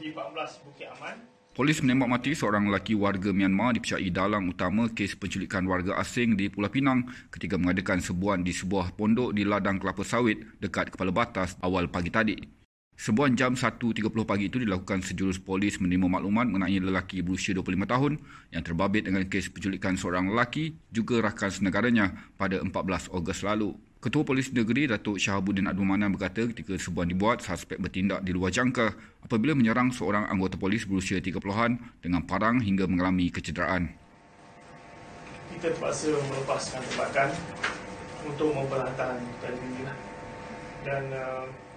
di 14 Bukit Aman. Polis menembak mati seorang lelaki warga Myanmar dipercayai dalang utama kes penculikan warga asing di Pulau Pinang ketika mengadakan sebuan di sebuah pondok di ladang kelapa sawit dekat kepala batas awal pagi tadi. Sebuan jam 1.30 pagi itu dilakukan sejurus polis menerima makluman mengenai lelaki berusia 25 tahun yang terbabit dengan kes penculikan seorang lelaki juga rakan senegaranya pada 14 Ogos lalu. Ketua Polis Negeri Datuk Syahabuddin Abdul Manan berkata ketika sebuah dibuat, suspek bertindak di luar jangka apabila menyerang seorang anggota polis berusia 30-an dengan parang hingga mengalami kecederaan. Kita terpaksa melepaskan tembakan untuk memperhatikan tadi ini. Dan uh...